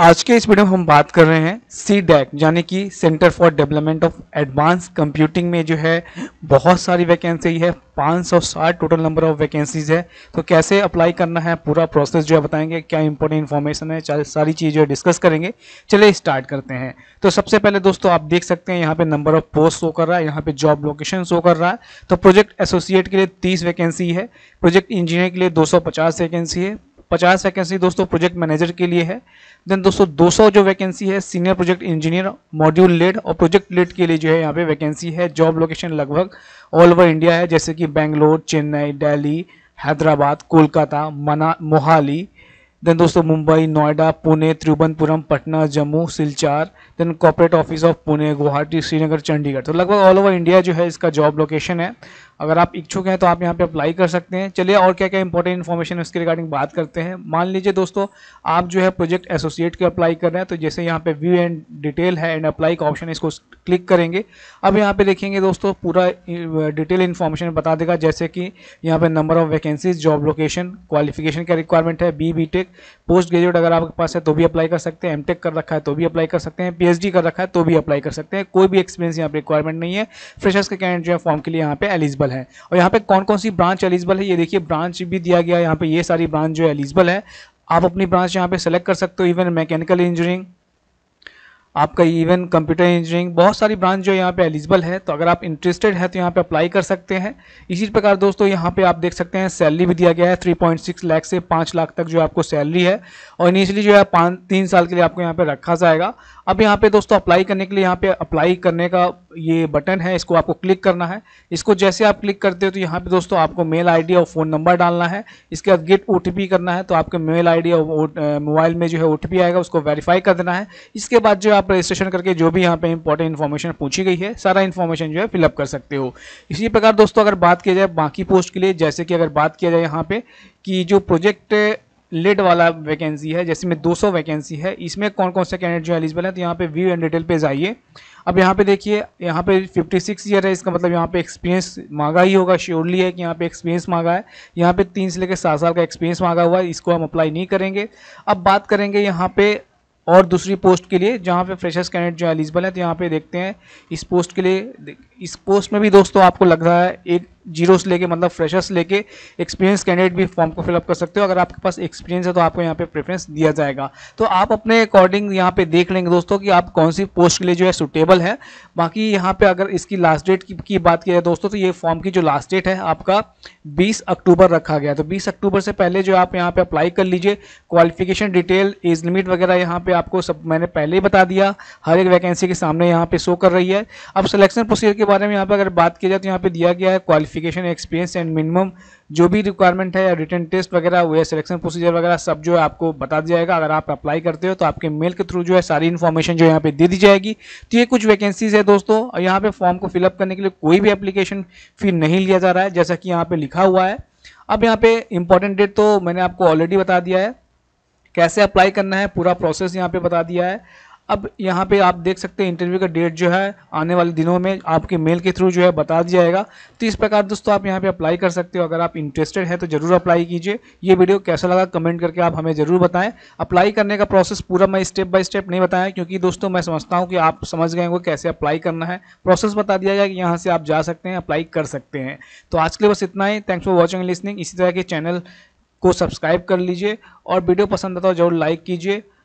आज के इस वीडियो में हम बात कर रहे हैं सी डैक यानी कि centre for development of advance computing में जो है बहुत सारी वैकेंसी है 560 टोटल नंबर ऑफ वैकेंसीज है तो कैसे अप्लाई करना है पूरा प्रोसेस जो है बताएंगे क्या इंपॉर्टेंट इन्फॉर्मेशन है सारी चीज़ जो है डिस्कस करेंगे चलिए स्टार्ट करते हैं तो सबसे पहले दोस्तों आप देख सकते हैं यहाँ पे नंबर ऑफ पोस्ट शो कर रहा है यहाँ पे जॉब लोकेशन शो कर रहा है तो प्रोजेक्ट एसोसिएट के लिए तीस वैकेंसी है प्रोजेक्ट इंजीनियर के लिए दो वैकेंसी है पचास वैकेंसी दोस्तों प्रोजेक्ट मैनेजर के लिए है देन दोस्तों 200 जो वैकेंसी है senior project engineer module lead और प्रोजेक्ट लेड के लिए जो है यहाँ पे वैकेंसी है जॉब लोकेशन लगभग ऑल ओवर इंडिया है जैसे कि बेंगलोर चेन्नई डेली हैदराबाद कोलकाता मना मोहाली देन दोस्तों Mumbai Noida Pune Thiruvananthapuram Patna Jammu Silchar then corporate office of Pune Guwahati Srinagar Chandigarh तो लगभग ऑल ओवर इंडिया जो है इसका जॉब लोकेशन है अगर आप इच्छुक हैं तो आप यहाँ पे अप्लाई कर सकते हैं चलिए और क्या क्या इंपॉर्टेंट इन्फॉर्मेशन उसके रिगार्डिंग बात करते हैं मान लीजिए दोस्तों आप जो है प्रोजेक्ट एसोसिएट के अप्लाई कर रहे हैं तो जैसे यहाँ पे व्यू एंड डिटेल है एंड अप्लाई का ऑप्शन इसको क्लिक करेंगे अब यहाँ पे देखेंगे दोस्तों पूरा डिटेल इन्फॉर्मेशन बता देगा जैसे कि यहाँ पर number of vacancies job location qualification का रिक्वायरमेंट है B B tech post graduate अगर आपके पास है तो भी अप्लाई कर सकते हैं एम टेक कर रखा है तो भी अप्लाई कर सकते हैं पी एच डी कर रखा है तो भी अप्लाई कर सकते हैं कोई भी एक्सपीरियंस यहाँ पर रिक्वायरमेंट नहीं है फ्रेशर्स के कैंडिडेट जो है फॉर्म के लिए यहाँ पर एलिजिबल एलिजिबल है और यहाँ पे कौन कौन सी ब्रांच एलिजिबल है ये देखिए ब्रांच भी दिया गया यहाँ पे ये सारी ब्रांच जो एलिजिबल है आप अपनी ब्रांच यहाँ पे सेलेक्ट कर सकते हो इवन मैकेनिकल इंजीनियरिंग आपका इवन कंप्यूटर इंजीनियरिंग बहुत सारी ब्रांच जो यहाँ पे एलिजिबल है तो अगर आप इंटरेस्टेड है तो यहाँ पे अप्लाई कर सकते हैं इसी प्रकार दोस्तों यहाँ पे आप देख सकते हैं सैलरी भी दिया गया है 3.6 लाख से 5 लाख तक जो आपको सैलरी है और इनिशियली जो है पाँच तीन साल के लिए आपको यहाँ पे रखा जाएगा अब यहाँ पे दोस्तों अप्लाई करने के लिए यहाँ पे अप्लाई करने का ये बटन है इसको आपको क्लिक करना है इसको जैसे आप क्लिक करते हो तो यहाँ पे दोस्तों आपको मेल आईडी और फ़ोन नंबर डालना है इसके बाद गेट ओ करना है तो आपके मेल आई और मोबाइल में जो है ओ आएगा उसको वेरीफाई कर देना है इसके बाद जो आप रजिस्ट्रेशन करके जो भी यहाँ पर इंपॉर्टेंट इन्फॉर्मेशन पूछी गई है सारा इन्फॉर्मेशन जो है फिलअप कर सकते हो इसी प्रकार दोस्तों अगर बात किया जाए बाकी पोस्ट के लिए जैसे कि अगर बात किया जाए यहाँ पर कि जो प्रोजेक्ट लेट वाला वैकेंसी है जैसे में 200 वैकेंसी है इसमें कौन कौन से कैंडिडेट जो एलिजिबल है तो यहाँ पे व्यू एंड डिटेल पे जाइए अब यहाँ पे देखिए यहाँ पे 56 ईयर है इसका मतलब यहाँ पे एक्सपीरियंस मांगा ही होगा श्योरली है कि यहाँ पे एक्सपीरियंस मांगा है यहाँ पे तीन से लेकर सात साल का एक्सपीरियंस मांगा हुआ है इसको हम अप्लाई नहीं करेंगे अब बात करेंगे यहाँ पे और दूसरी पोस्ट के लिए जहाँ पे फ्रेशर्स कैंडिडेट जो एलिजिबल है तो यहाँ पे देखते हैं इस पोस्ट के लिए इस पोस्ट में भी दोस्तों आपको लग रहा है एक जीरो से लेके मतलब फ्रेशर्स लेके एक्सपीरियंस कैंडिडेट भी फॉर्म को फिलअप कर सकते हो अगर आपके पास एक्सपीरियंस है तो आपको यहाँ पे प्रेफरेंस दिया जाएगा तो आप अपने अकॉर्डिंग यहाँ पे देख लेंगे दोस्तों कि आप कौन सी पोस्ट के लिए जो है सुटेबल है बाकी यहाँ पे अगर इसकी लास्ट डेट की, की बात की जाए दोस्तों तो ये फॉर्म की जो लास्ट डेट है आपका बीस अक्टूबर रखा गया तो बीस अक्टूबर से पहले जो आप यहाँ पर अप्लाई कर लीजिए क्वालिफिकेशन डिटेल एज लिमिट वगैरह यहाँ पर आपको सब मैंने पहले ही बता दिया हर एक वैकेंसी के सामने यहाँ पे शो कर रही है अब सलेक्शन प्रोसीजर के बारे में यहाँ पर अगर बात की जाए तो यहाँ पे दिया गया है qualific qualification experience and minimum जो भी रिक्वायरमेंट है या रिटर्न टेस्ट वगैरह वो सिलेक्शन प्रोसीजर वगैरह सब जो है आपको बता दिया जाएगा अगर आप अप्लाई करते हो तो आपके मेल के थ्रू जो है सारी इन्फॉर्मेशन जो यहाँ पे दे दी जाएगी तो ये कुछ वैकेंसीज है दोस्तों और यहाँ पे फॉर्म को फिलअप करने के लिए कोई भी एप्लीकेशन फी नहीं लिया जा रहा है जैसा कि यहाँ पे लिखा हुआ है अब यहाँ पे इंपॉर्टेंट डेट तो मैंने आपको ऑलरेडी बता दिया है कैसे अप्लाई करना है पूरा प्रोसेस यहाँ पे बता दिया है अब यहाँ पे आप देख सकते हैं इंटरव्यू का डेट जो है आने वाले दिनों में आपके मेल के थ्रू जो है बता दिया जाएगा तो इस प्रकार दोस्तों आप यहाँ पे अप्लाई कर सकते हो अगर आप इंटरेस्टेड हैं तो ज़रूर अप्लाई कीजिए ये वीडियो कैसा लगा कमेंट करके आप हमें ज़रूर बताएं अप्लाई करने का प्रोसेस पूरा मैं स्टेप बाय स्टेप नहीं बताया क्योंकि दोस्तों मैं समझता हूँ कि आप समझ गए होंगे कैसे अप्लाई करना है प्रोसेस बता दिया जाए कि यहाँ से आप जा सकते हैं अप्लाई कर सकते हैं तो आज के लिए बस इतना ही थैंक्स फॉर वॉचिंग लिसनिंग इसी तरह के चैनल को सब्सक्राइब कर लीजिए और वीडियो पसंद आता हो जरूर लाइक कीजिए